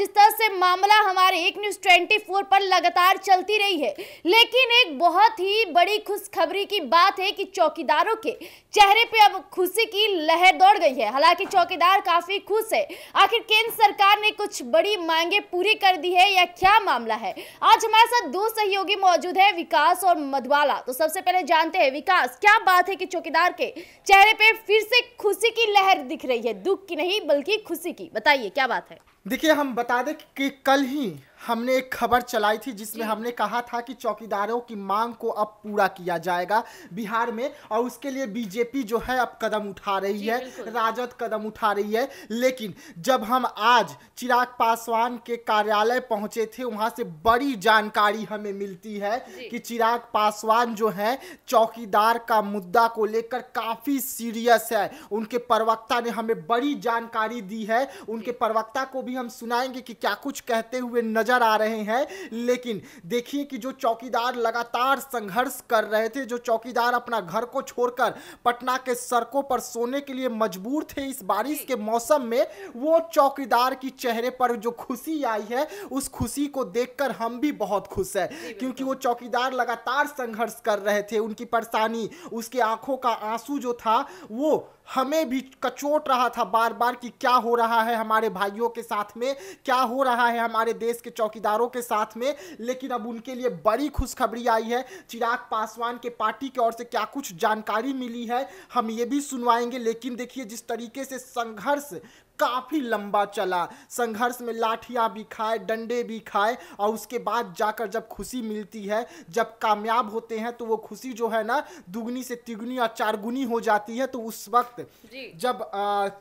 जिस तरह से मामला हमारे एक न्यूज 24 पर लगातार चलती रही है लेकिन एक बहुत ही बड़ी खुशखबरी की बात है कि चौकीदारों के चेहरे पे अब खुशी की लहर दौड़ गई है हालांकि चौकीदार काफी खुश है आखिर केंद्र सरकार ने कुछ बड़ी मांगे पूरी कर दी है या क्या मामला है आज हमारे साथ दो सहयोगी मौजूद है विकास और मधुवाला तो सबसे पहले जानते हैं विकास क्या बात है कि चौकीदार के चेहरे पे फिर से खुशी की लहर दिख रही है दुख की नहीं बल्कि खुशी की बताइए क्या बात है देखिए हम बता दें कि कल ही हमने एक खबर चलाई थी जिसमें हमने कहा था कि चौकीदारों की मांग को अब पूरा किया जाएगा बिहार में और उसके लिए बीजेपी जो है अब कदम उठा रही है राजद कदम उठा रही है लेकिन जब हम आज चिराग पासवान के कार्यालय पहुंचे थे वहां से बड़ी जानकारी हमें मिलती है कि चिराग पासवान जो है चौकीदार का मुद्दा को लेकर काफ़ी सीरियस है उनके प्रवक्ता ने हमें बड़ी जानकारी दी है उनके प्रवक्ता को भी हम सुनाएंगे कि क्या कुछ कहते हुए नजर नजर आ रहे हैं लेकिन देखिए कि जो चौकीदार लगातार संघर्ष कर रहे थे जो चौकीदार अपना घर को छोड़कर पटना के सड़कों पर सोने के लिए मजबूर थे इस बारिश के मौसम में वो चौकीदार की चेहरे पर जो खुशी आई है उस खुशी को देखकर हम भी बहुत खुश है क्योंकि वो चौकीदार लगातार संघर्ष कर रहे थे उनकी परेशानी उसके आंखों का आंसू जो था वो हमें भी कचोट रहा था बार बार कि क्या हो रहा है हमारे भाइयों के साथ में क्या हो रहा है हमारे देश के चौकीदारों के साथ में लेकिन अब उनके लिए बड़ी खुशखबरी आई है चिराग पासवान के पार्टी की ओर से क्या कुछ जानकारी मिली है हम ये भी सुनवाएंगे लेकिन देखिए जिस तरीके से संघर्ष काफ़ी लंबा चला संघर्ष में लाठियाँ भी खाए डंडे भी खाए और उसके बाद जाकर जब खुशी मिलती है जब कामयाब होते हैं तो वो खुशी जो है ना दुगनी से तिगुनी और चारगुनी हो जाती है तो उस वक्त जब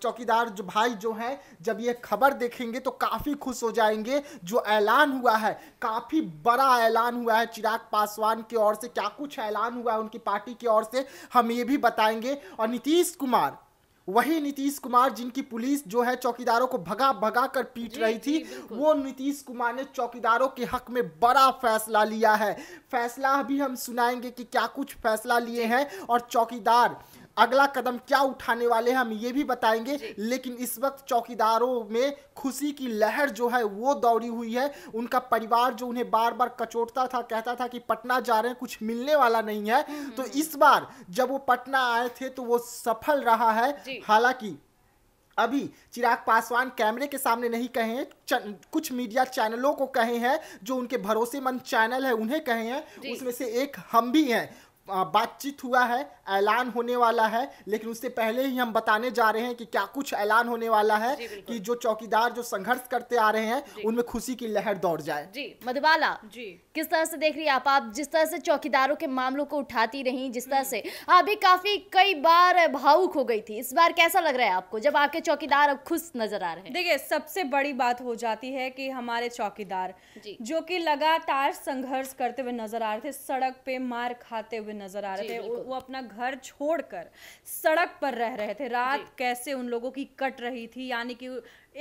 चौकीदार जो भाई जो है जब ये खबर देखेंगे तो काफ़ी खुश हो जाएंगे जो ऐलान हुआ है काफ़ी बड़ा ऐलान हुआ है चिराग पासवान की ओर से क्या कुछ ऐलान हुआ है उनकी पार्टी की ओर से हम ये भी बताएंगे और नीतीश कुमार वही नीतीश कुमार जिनकी पुलिस जो है चौकीदारों को भगा भगा कर पीट रही थी वो नीतीश कुमार ने चौकीदारों के हक में बड़ा फैसला लिया है फैसला भी हम सुनाएंगे कि क्या कुछ फैसला लिए हैं और चौकीदार अगला कदम क्या उठाने वाले हैं हम ये भी बताएंगे लेकिन इस वक्त चौकीदारों में खुशी की लहर जो है वो दौड़ी हुई है उनका परिवार जो उन्हें बार बार कचोटता था कहता था कि पटना जा रहे हैं कुछ मिलने वाला नहीं है हम्म, हम्म, तो हम्म। इस बार जब वो पटना आए थे तो वो सफल रहा है हालांकि अभी चिराग पासवान कैमरे के सामने नहीं कहे हैं कुछ मीडिया चैनलों को कहे हैं जो उनके भरोसेमंद चैनल है उन्हें कहे हैं उसमें से एक हम भी हैं बातचीत हुआ है ऐलान होने वाला है लेकिन उससे पहले ही हम बताने जा रहे हैं कि क्या कुछ ऐलान होने वाला है कि जो चौकीदार जो संघर्ष करते आ रहे हैं उनमें खुशी की लहर दौड़ जाए जी मधुबाला जी किस तरह से देख रही है आप आप जिस तरह से चौकीदारों के मामलों को उठाती रही जिस तरह हम्म। से हाँ, अभी काफी कई बार भावुक हो गई थी इस बार कैसा लग रहा है आपको जब आपके चौकीदार अब खुश नजर आ रहे हैं देखिए सबसे बड़ी बात हो जाती है कि हमारे चौकीदार जो कि लगातार संघर्ष करते हुए नजर आ रहे थे सड़क पे मार खाते हुए नजर आ रहे थे वो अपना घर घर छोड़कर सड़क पर रह रहे थे रात कैसे उन लोगों की कट रही थी यानी कि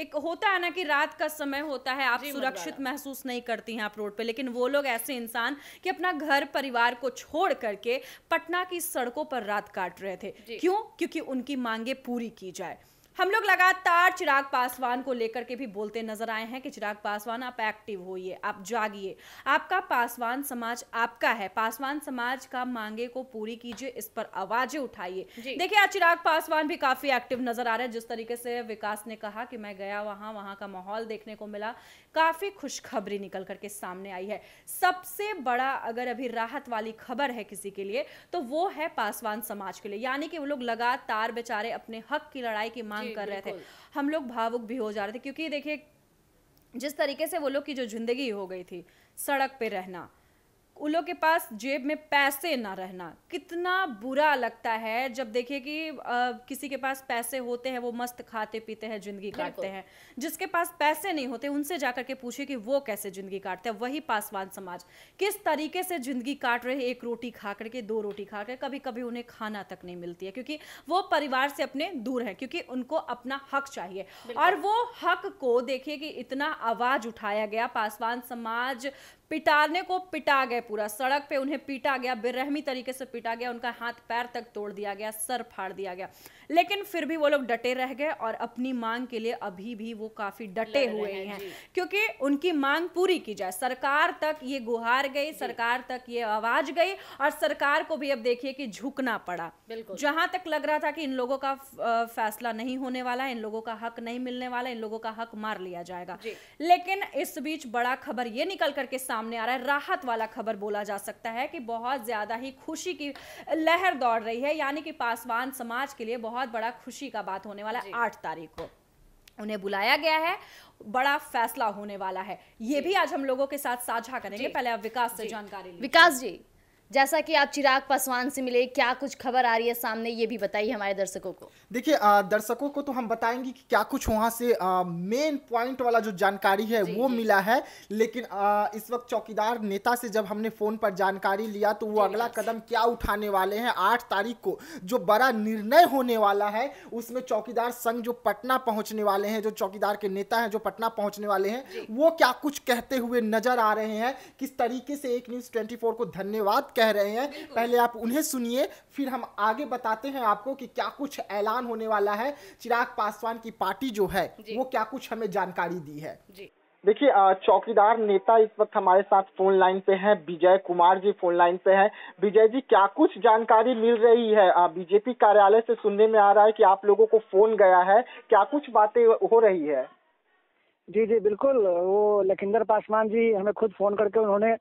एक होता है ना कि रात का समय होता है आप सुरक्षित महसूस नहीं करती हैं आप रोड पे लेकिन वो लोग ऐसे इंसान कि अपना घर परिवार को छोड़ करके पटना की सड़कों पर रात काट रहे थे क्यों क्योंकि उनकी मांगे पूरी की जाए हम लोग लगातार चिराग पासवान को लेकर के भी बोलते नजर आए हैं कि चिराग पासवान आप एक्टिव होइए आप जागिए आपका पासवान समाज आपका है पासवान समाज का मांगे को पूरी कीजिए इस पर आवाजें उठाइए देखिए आज चिराग पासवान भी काफी एक्टिव नजर आ रहे हैं जिस तरीके से विकास ने कहा कि मैं गया वहां वहां का माहौल देखने को मिला काफ़ी खुशखबरी निकल करके सामने आई है सबसे बड़ा अगर अभी राहत वाली खबर है किसी के लिए तो वो है पासवान समाज के लिए यानी कि वो लोग लगातार बेचारे अपने हक की लड़ाई की मांग कर रहे थे हम लोग भावुक भी हो जा रहे थे क्योंकि देखिए जिस तरीके से वो लोग की जो जिंदगी हो गई थी सड़क पे रहना उन लोग के पास जेब में पैसे ना रहना कितना बुरा लगता है जब देखिए कि आ, किसी के पास पैसे होते हैं वो मस्त खाते पीते हैं जिंदगी काटते हैं जिसके पास पैसे नहीं होते उनसे जाकर के पूछे कि वो कैसे जिंदगी काटते हैं वही पासवान समाज किस तरीके से जिंदगी काट रहे एक रोटी खा करके दो रोटी खा कर कभी कभी उन्हें खाना तक नहीं मिलती है क्योंकि वो परिवार से अपने दूर है क्योंकि उनको अपना हक चाहिए और वो हक को देखिए कि इतना आवाज उठाया गया पासवान समाज पिटारने को पिटा गए पूरा सड़क पे उन्हें पीटा गया बेरहमी तरीके से पीटा गया उनका हाथ पैर तक तोड़ दिया गया सर फाड़ दिया गया लेकिन फिर भी वो लोग डटे रह गए और अपनी मांग के लिए अभी भी वो काफ़ी डटे हुए हैं, हैं क्योंकि उनकी मांग पूरी की जाए सरकार तक ये गुहार गई सरकार तक ये आवाज़ गई और सरकार को भी अब देखिए कि झुकना पड़ा जहां तक लग रहा था कि इन लोगों का फैसला नहीं होने वाला इन लोगों का हक नहीं मिलने वाला इन लोगों का हक मार लिया जाएगा लेकिन इस बीच बड़ा खबर ये निकल करके सामने आ रहा है राहत वाला खबर बोला जा सकता है कि बहुत ज़्यादा ही खुशी की लहर दौड़ रही है यानी कि पासवान समाज के लिए बहुत बहुत बड़ा खुशी का बात होने वाला है आठ तारीख को उन्हें बुलाया गया है बड़ा फैसला होने वाला है ये भी आज हम लोगों के साथ साझा करेंगे पहले आप विकास से जानकारी विकास जी जैसा कि आप चिराग पासवान से मिले क्या कुछ खबर आ रही है सामने ये भी बताइए हमारे दर्शकों को देखिए दर्शकों को तो हम बताएंगे कि क्या कुछ वहाँ से मेन पॉइंट वाला जो जानकारी है वो मिला है लेकिन आ, इस वक्त चौकीदार नेता से जब हमने फोन पर जानकारी लिया तो वो अगला कदम क्या उठाने वाले हैं आठ तारीख को जो बड़ा निर्णय होने वाला है उसमें चौकीदार संघ जो पटना पहुंचने वाले हैं जो चौकीदार के नेता हैं जो पटना पहुंचने वाले हैं वो क्या कुछ कहते हुए नजर आ रहे हैं किस तरीके से एक न्यूज ट्वेंटी को धन्यवाद कह रहे हैं पहले आप उन्हें सुनिए फिर हम आगे बताते हैं आपको कि क्या कुछ ऐलान होने वाला है चिराग पासवान की पार्टी जो है वो क्या कुछ हमें जानकारी दी है देखिए चौकीदार नेता इस वक्त हमारे साथ फोन लाइन पे हैं विजय कुमार जी फोन लाइन पे हैं विजय जी क्या कुछ जानकारी मिल रही है बीजेपी कार्यालय से सुनने में आ रहा है कि आप लोगों को फोन गया है क्या कुछ बातें हो रही है जी जी बिल्कुल वो लखिंदर पासवान जी हमें खुद फोन करके उन्होंने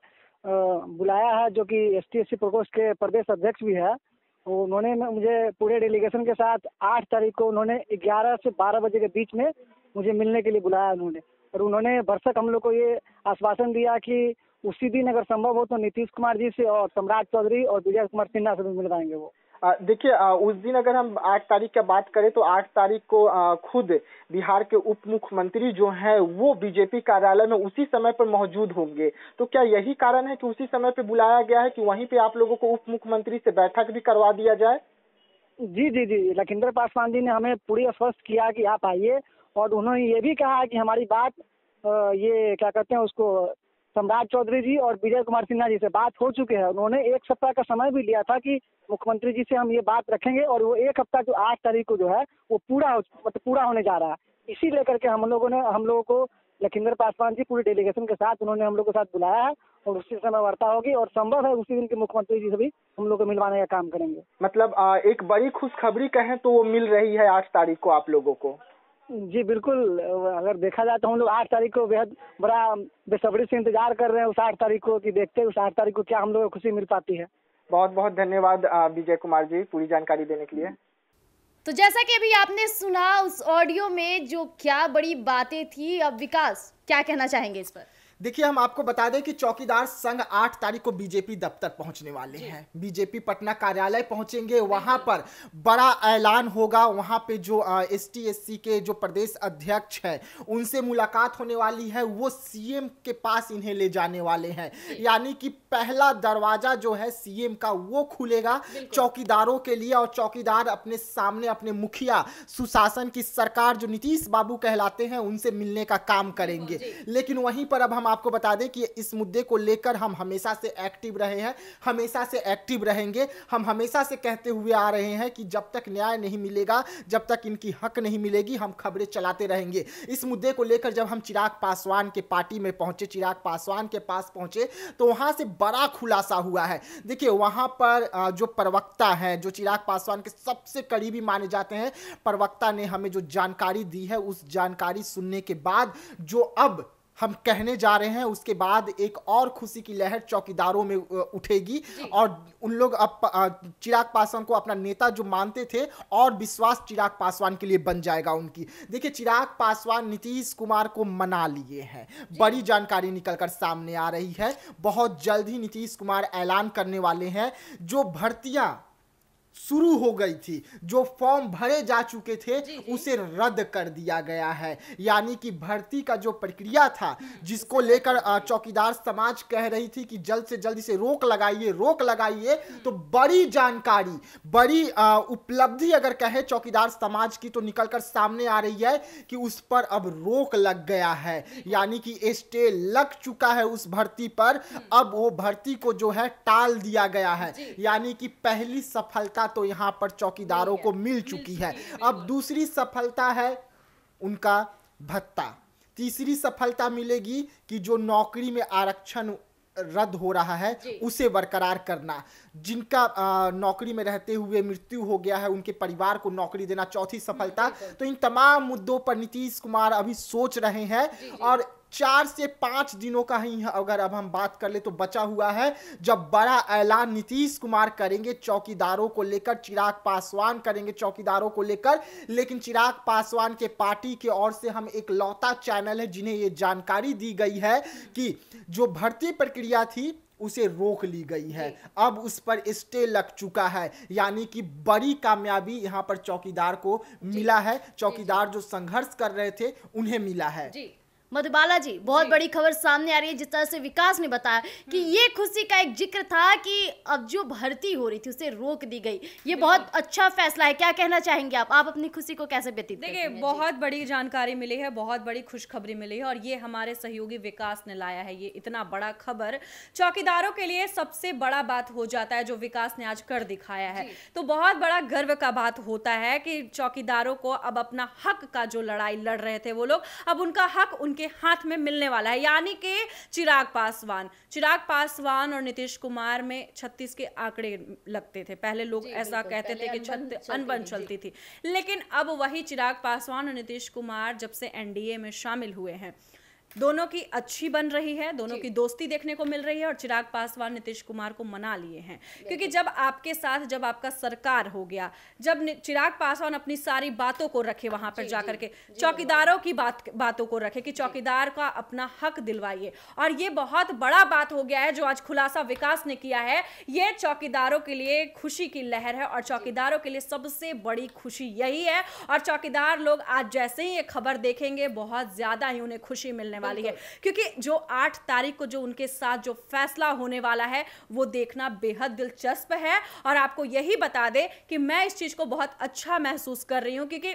बुलाया है जो कि एस टी प्रकोष्ठ के प्रदेश अध्यक्ष भी है उन्होंने मुझे पूरे डेलीगेशन के साथ आठ तारीख को उन्होंने ग्यारह से बारह बजे के बीच में मुझे मिलने के लिए बुलाया उन्होंने और उन्होंने भरसक हम लोग को ये आश्वासन दिया कि उसी दिन अगर संभव हो तो नीतीश कुमार जी से और सम्राट चौधरी और विजय कुमार सिन्हा से भी मिलवाएंगे वो देखिए उस दिन अगर हम आठ तारीख का बात करें तो आठ तारीख को खुद बिहार के उप मुख्यमंत्री जो है वो बीजेपी कार्यालय में उसी समय पर मौजूद होंगे तो क्या यही कारण है कि उसी समय पर बुलाया गया है कि वहीं पे आप लोगों को उप मुख्यमंत्री से बैठक भी करवा दिया जाए जी जी जी लखिंदर पासवान जी ने हमें पूरी आश्वस्त किया कि आप आइए और उन्होंने ये भी कहा कि हमारी बात ये क्या कहते हैं उसको सम्राट चौधरी जी और विजय कुमार सिन्हा जी से बात हो चुके हैं उन्होंने एक सप्ताह का समय भी लिया था कि मुख्यमंत्री जी से हम ये बात रखेंगे और वो एक हफ्ता जो आठ तारीख को जो है वो पूरा हो मतलब पूरा होने जा रहा है इसी लेकर के हम लोगों ने हम लोगों को लखिंदर पासवान जी पूरे डेलीगेशन के साथ उन्होंने हम लोग के साथ बुलाया है और उसी समय वार्ता होगी और संभव है उसी दिन के मुख्यमंत्री जी से भी हम लोग को मिलवाने का काम करेंगे मतलब एक बड़ी खुशखबरी कहें तो वो मिल रही है आठ तारीख को आप लोगों को जी बिल्कुल अगर देखा जाए तो हम लोग आठ तारीख को बेहद बड़ा बेसब्री से इंतजार कर रहे हैं उस आठ तारीख को कि देखते हैं उस आठ तारीख को क्या हम लोग को खुशी मिल पाती है बहुत बहुत धन्यवाद विजय कुमार जी पूरी जानकारी देने के लिए तो जैसा कि अभी आपने सुना उस ऑडियो में जो क्या बड़ी बातें थी अब विकास क्या कहना चाहेंगे इस पर देखिए हम आपको बता दें कि चौकीदार संघ आठ तारीख को बीजेपी दफ्तर पहुंचने वाले हैं बीजेपी पटना कार्यालय पहुंचेंगे वहां पर बड़ा ऐलान होगा वहां पे जो एस टी के जो प्रदेश अध्यक्ष है उनसे मुलाकात होने वाली है वो सीएम के पास इन्हें ले जाने वाले हैं यानी कि पहला दरवाजा जो है सीएम का वो खुलेगा चौकीदारों के लिए और चौकीदार अपने सामने अपने मुखिया सुशासन की सरकार जो नीतीश बाबू कहलाते हैं उनसे मिलने का काम करेंगे लेकिन वहीं पर अब हम आपको बता दें कि इस मुद्दे को लेकर हम हमेशा से एक्टिव रहे हैं हमेशा से एक्टिव रहेंगे हम हमेशा से कहते हुए आ रहे हैं कि जब तक न्याय नहीं मिलेगा जब तक इनकी हक नहीं मिलेगी हम खबरें चलाते रहेंगे इस मुद्दे को लेकर जब हम चिराग पासवान के पार्टी में पहुंचे चिराग पासवान के पास पहुंचे तो वहां से बड़ा खुलासा हुआ है देखिए वहां पर जो प्रवक्ता है जो चिराग पासवान के सबसे करीबी माने जाते हैं प्रवक्ता ने हमें जो जानकारी दी है उस जानकारी सुनने के बाद जो अब हम कहने जा रहे हैं उसके बाद एक और खुशी की लहर चौकीदारों में उठेगी और उन लोग अब चिराग पासवान को अपना नेता जो मानते थे और विश्वास चिराग पासवान के लिए बन जाएगा उनकी देखिए चिराग पासवान नीतीश कुमार को मना लिए हैं बड़ी जानकारी निकलकर सामने आ रही है बहुत जल्द ही नीतीश कुमार ऐलान करने वाले हैं जो भर्तियां शुरू हो गई थी जो फॉर्म भरे जा चुके थे उसे रद्द कर दिया गया है यानी कि भर्ती का जो प्रक्रिया था जिसको लेकर चौकीदार समाज कह रही थी कि जल्द से जल्द इसे रोक लगाइए रोक लगाइए तो बड़ी जानकारी बड़ी उपलब्धि अगर कहे चौकीदार समाज की तो निकलकर सामने आ रही है कि उस पर अब रोक लग गया है यानी कि स्टे लग चुका है उस भर्ती पर हम्म। अब वो भर्ती को जो है टाल दिया गया है यानी कि पहली सफलता तो यहाँ पर चौकीदारों को मिल चुकी है अब दूसरी सफलता है उनका भत्ता तीसरी सफलता मिलेगी कि जो नौकरी में आरक्षण रद्द हो रहा है उसे बरकरार करना जिनका आ, नौकरी में रहते हुए मृत्यु हो गया है उनके परिवार को नौकरी देना चौथी सफलता तो इन तमाम मुद्दों पर नीतीश कुमार अभी सोच रहे हैं और चार से पाँच दिनों का ही अगर अब हम बात कर ले तो बचा हुआ है जब बड़ा ऐलान नीतीश कुमार करेंगे चौकीदारों को लेकर चिराग पासवान करेंगे चौकीदारों को लेकर लेकिन चिराग पासवान के पार्टी के ओर से हम एक लौता चैनल है जिन्हें ये जानकारी दी गई है कि जो भर्ती प्रक्रिया थी उसे रोक ली गई है अब उस पर स्टे लग चुका है यानी कि बड़ी कामयाबी यहाँ पर चौकीदार को मिला है चौकीदार जो संघर्ष कर रहे थे उन्हें मिला है मधुबाला जी बहुत जी। बड़ी खबर सामने आ रही है जिस तरह से विकास ने बताया कि हम्म। ये खुशी का एक जिक्र था कि अब जो भर्ती हो रही थी उसे रोक दी गई ये बहुत अच्छा फैसला है क्या कहना चाहेंगे आप आप अपनी खुशी को कैसे व्यतीत देखिए बहुत बड़ी जानकारी मिली है बहुत बड़ी खुशखबरी मिली है और ये हमारे सहयोगी विकास ने लाया है ये इतना बड़ा खबर चौकीदारों के लिए सबसे बड़ा बात हो जाता है जो विकास ने आज कर दिखाया है तो बहुत बड़ा गर्व का बात होता है कि चौकीदारों को अब अपना हक का जो लड़ाई लड़ रहे थे वो लोग अब उनका हक उनके उनके हाथ में मिलने वाला है यानी कि चिराग पासवान चिराग पासवान और नीतीश कुमार में छत्तीस के आंकड़े लगते थे पहले लोग ऐसा कहते थे कि छत्तीस अनबन चलती थी लेकिन अब वही चिराग पासवान और नीतीश कुमार जब से एनडीए में शामिल हुए हैं दोनों की अच्छी बन रही है दोनों की दोस्ती देखने को मिल रही है और चिराग पासवान नीतीश कुमार को मना लिए हैं क्योंकि जब आपके साथ जब आपका सरकार हो गया जब चिराग पासवान अपनी सारी बातों को रखे वहां पर जाकर के चौकीदारों की बात बातों को रखे कि चौकीदार का अपना हक दिलवाइए और ये बहुत बड़ा बात हो गया है जो आज खुलासा विकास ने किया है ये चौकीदारों के लिए खुशी की लहर है और चौकीदारों के लिए सबसे बड़ी खुशी यही है और चौकीदार लोग आज जैसे ही ये खबर देखेंगे बहुत ज्यादा ही उन्हें खुशी मिलने रहने वाली है क्योंकि जो आठ तारीख को जो उनके साथ जो फैसला होने वाला है वो देखना बेहद दिलचस्प है और आपको यही बता दे कि मैं इस चीज़ को बहुत अच्छा महसूस कर रही हूँ क्योंकि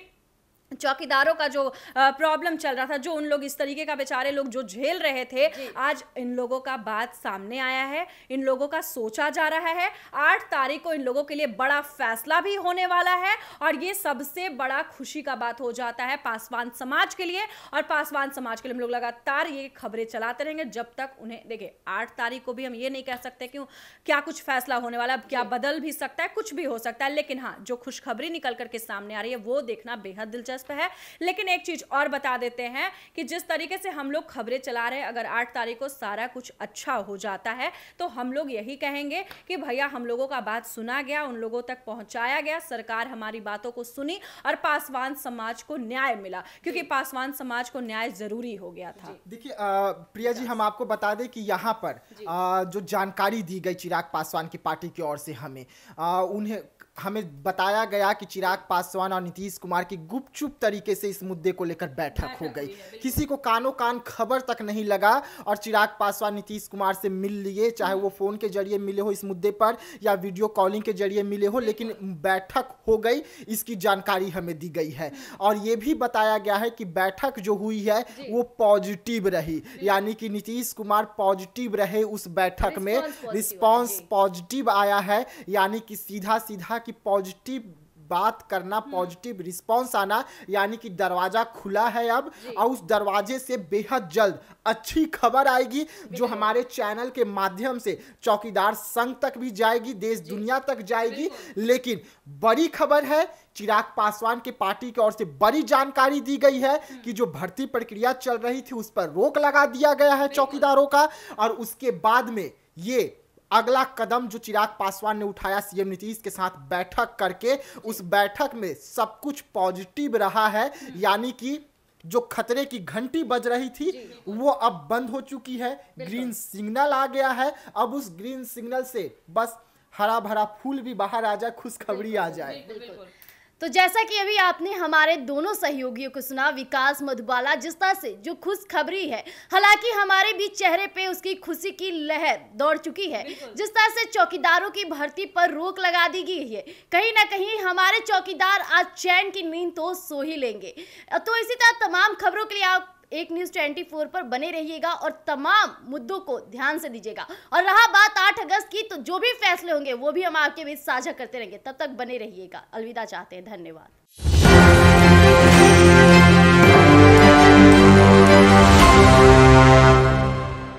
चौकीदारों का जो प्रॉब्लम चल रहा था जो उन लोग इस तरीके का बेचारे लोग जो झेल रहे थे आज इन लोगों का बात सामने आया है इन लोगों का सोचा जा रहा है आठ तारीख को इन लोगों के लिए बड़ा फैसला भी होने वाला है और ये सबसे बड़ा खुशी का बात हो जाता है पासवान समाज के लिए और पासवान समाज के लिए हम लोग लगातार ये खबरें चलाते रहेंगे जब तक उन्हें देखिए आठ तारीख को भी हम ये नहीं कह सकते क्यों क्या कुछ फैसला होने वाला क्या बदल भी सकता है कुछ भी हो सकता है लेकिन हाँ जो खुशखबरी निकल करके सामने आ रही है वो देखना बेहद दिलचस्प दिलचस्प है लेकिन एक चीज और बता देते हैं कि जिस तरीके से हम लोग खबरें चला रहे हैं अगर आठ तारीख को सारा कुछ अच्छा हो जाता है तो हम लोग यही कहेंगे कि भैया हम लोगों का बात सुना गया उन लोगों तक पहुंचाया गया सरकार हमारी बातों को सुनी और पासवान समाज को न्याय मिला क्योंकि पासवान समाज को न्याय जरूरी हो गया था देखिए प्रिया जी हम आपको बता दें कि यहाँ पर आ, जो जानकारी दी गई चिराग पासवान की पार्टी की ओर से हमें आ, उन्हें हमें बताया गया कि चिराग पासवान और नीतीश कुमार की गुपचुप तरीके से इस मुद्दे को लेकर बैठक हो गई किसी को कानो कान खबर तक नहीं लगा और चिराग पासवान नीतीश कुमार से मिल लिए चाहे वो फ़ोन के जरिए मिले हो इस मुद्दे पर या वीडियो कॉलिंग के जरिए मिले हो लेकिन बैठक हो गई इसकी जानकारी हमें दी गई है और ये भी बताया गया है कि बैठक जो हुई है वो पॉजिटिव रही यानी कि नीतीश कुमार पॉजिटिव रहे उस बैठक में रिस्पॉन्स पॉजिटिव आया है यानी कि सीधा सीधा कि पॉजिटिव बात करना हम्म। पॉजिटिव रिस्पांस आना यानी कि दरवाजा खुला है अब और उस दरवाजे से बेहद जल्द अच्छी खबर आएगी जो हमारे चैनल के माध्यम से चौकीदार संघ तक भी जाएगी देश दुनिया तक जाएगी लेकिन बड़ी खबर है चिराग पासवान के पार्टी की ओर से बड़ी जानकारी दी गई है हम्म। कि जो भर्ती प्रक्रिया चल रही थी उस पर रोक लगा दिया गया है चौकीदारों का और उसके बाद में ये अगला कदम जो चिराग पासवान ने उठाया सीएम नीतीश के साथ बैठक करके उस बैठक में सब कुछ पॉजिटिव रहा है यानी कि जो खतरे की घंटी बज रही थी वो अब बंद हो चुकी है ग्रीन सिग्नल आ गया है अब उस ग्रीन सिग्नल से बस हरा भरा फूल भी बाहर आ जाए खुशखबरी आ जाए तो जैसा कि अभी आपने हमारे दोनों सहयोगियों को सुना विकास मधुबाला जिस तरह से जो खुश खबरी है हालांकि हमारे भी चेहरे पे उसकी खुशी की लहर दौड़ चुकी है जिस तरह से चौकीदारों की भर्ती पर रोक लगा दी गई है कहीं ना कहीं हमारे चौकीदार आज चैन की नींद तो सो ही लेंगे तो इसी तरह तमाम खबरों के लिए आप एक न्यूज ट्वेंटी फोर पर बने रहिएगा और तमाम मुद्दों को ध्यान से दीजिएगा और रहा बात आठ अगस्त की तो जो भी फैसले होंगे वो भी हम आपके बीच साझा करते रहेंगे तब तक बने रहिएगा अलविदा चाहते हैं धन्यवाद